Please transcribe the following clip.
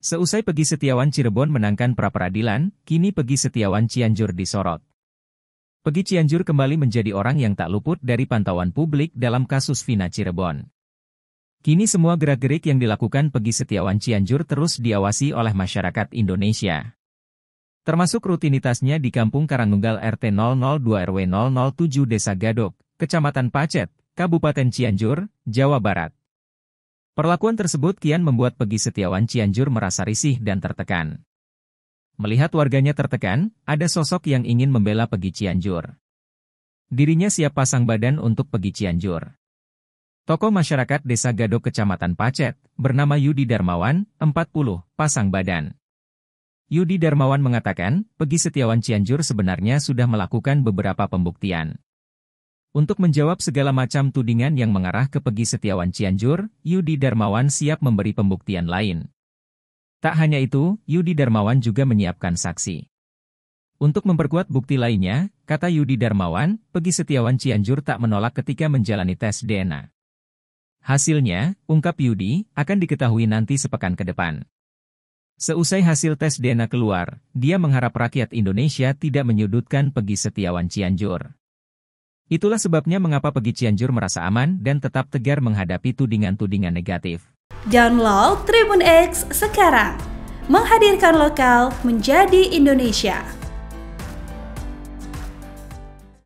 Seusai Pegi Setiawan Cirebon menangkan pra-peradilan, kini Pegi Setiawan Cianjur disorot. Pegi Cianjur kembali menjadi orang yang tak luput dari pantauan publik dalam kasus Vina Cirebon. Kini semua gerak-gerik yang dilakukan Pegi Setiawan Cianjur terus diawasi oleh masyarakat Indonesia. Termasuk rutinitasnya di Kampung Karangunggal RT 002 RW 007 Desa Gadok, Kecamatan Pacet, Kabupaten Cianjur, Jawa Barat. Perlakuan tersebut kian membuat Pegi Setiawan Cianjur merasa risih dan tertekan. Melihat warganya tertekan, ada sosok yang ingin membela Pegi Cianjur. Dirinya siap pasang badan untuk Pegi Cianjur. Tokoh masyarakat Desa Gado Kecamatan Pacet, bernama Yudi Darmawan, 40, pasang badan. Yudi Darmawan mengatakan, Pegi Setiawan Cianjur sebenarnya sudah melakukan beberapa pembuktian. Untuk menjawab segala macam tudingan yang mengarah ke Pegi Setiawan Cianjur, Yudi Darmawan siap memberi pembuktian lain. Tak hanya itu, Yudi Darmawan juga menyiapkan saksi. Untuk memperkuat bukti lainnya, kata Yudi Darmawan, Pegi Setiawan Cianjur tak menolak ketika menjalani tes DNA. Hasilnya, ungkap Yudi, akan diketahui nanti sepekan ke depan. Seusai hasil tes DNA keluar, dia mengharap rakyat Indonesia tidak menyudutkan Pegi Setiawan Cianjur. Itulah sebabnya mengapa Pegi Cianjur merasa aman dan tetap tegar menghadapi tudingan-tudingan negatif. Download Tribun X sekarang, menghadirkan lokal menjadi Indonesia.